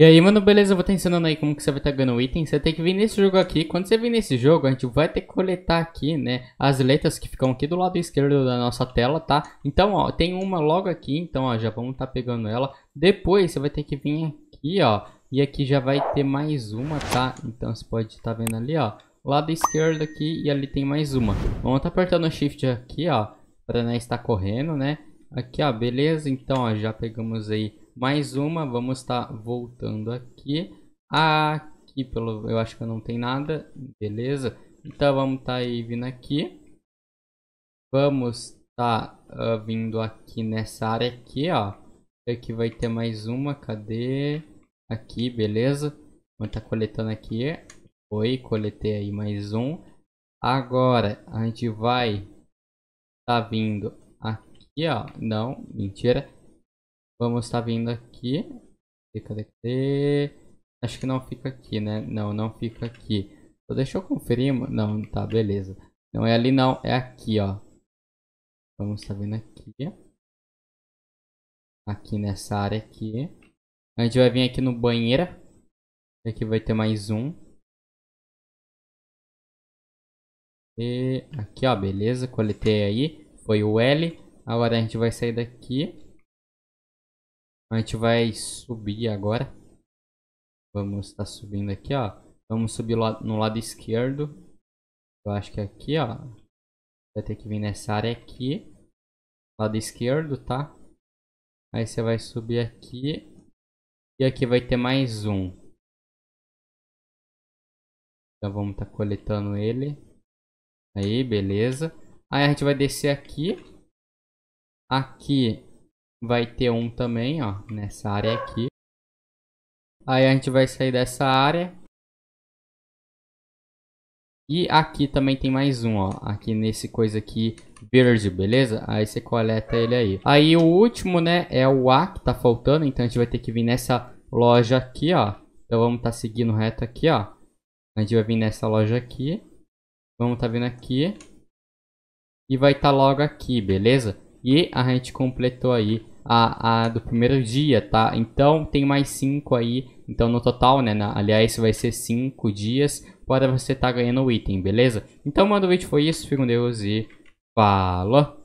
E aí, mano, beleza? Eu vou estar ensinando aí como que você vai estar tá ganhando item. Você tem que vir nesse jogo aqui. Quando você vir nesse jogo, a gente vai ter que coletar aqui, né, as letras que ficam aqui do lado esquerdo da nossa tela, tá? Então, ó, tem uma logo aqui, então, ó, já vamos estar tá pegando ela. Depois, você vai ter que vir aqui, ó, e aqui já vai ter mais uma, tá? Então, você pode estar tá vendo ali, ó, lado esquerdo aqui e ali tem mais uma. Vamos estar apertando o shift aqui, ó, para não né, estar correndo, né? Aqui, ó, beleza? Então, ó, já pegamos aí mais uma, vamos estar voltando aqui. Aqui, pelo, eu acho que não tem nada. Beleza. Então, vamos estar tá aí vindo aqui. Vamos estar tá, uh, vindo aqui nessa área aqui, ó. Aqui vai ter mais uma. Cadê? Aqui, beleza. Vamos estar tá coletando aqui. Foi, coletei aí mais um. Agora, a gente vai tá vindo aqui, ó. Não, mentira. Vamos estar tá vindo aqui. Cadê, cadê? Acho que não fica aqui, né? Não, não fica aqui. Então, deixa eu conferir. Não, tá, beleza. Não é ali não, é aqui, ó. Vamos estar tá vindo aqui. Aqui nessa área aqui. A gente vai vir aqui no banheiro Aqui vai ter mais um. E aqui, ó, beleza. Coletei aí. Foi o L. Agora a gente vai sair daqui. A gente vai subir agora. Vamos estar tá subindo aqui, ó. Vamos subir no lado esquerdo. Eu acho que é aqui, ó. Vai ter que vir nessa área aqui. Lado esquerdo, tá? Aí você vai subir aqui. E aqui vai ter mais um. Então vamos estar tá coletando ele. Aí, beleza. Aí a gente vai descer aqui. Aqui Vai ter um também, ó, nessa área aqui. Aí a gente vai sair dessa área. E aqui também tem mais um, ó. Aqui nesse coisa aqui verde, beleza? Aí você coleta ele aí. Aí o último, né, é o A que tá faltando. Então a gente vai ter que vir nessa loja aqui, ó. Então vamos tá seguindo reto aqui, ó. A gente vai vir nessa loja aqui. Vamos tá vindo aqui. E vai tá logo aqui, beleza? E a gente completou aí a, a do primeiro dia, tá? Então tem mais 5 aí, então no total, né? Na, aliás, vai ser 5 dias para você estar tá ganhando o item, beleza? Então, mano, o vídeo foi isso, fiquem com Deus e falou!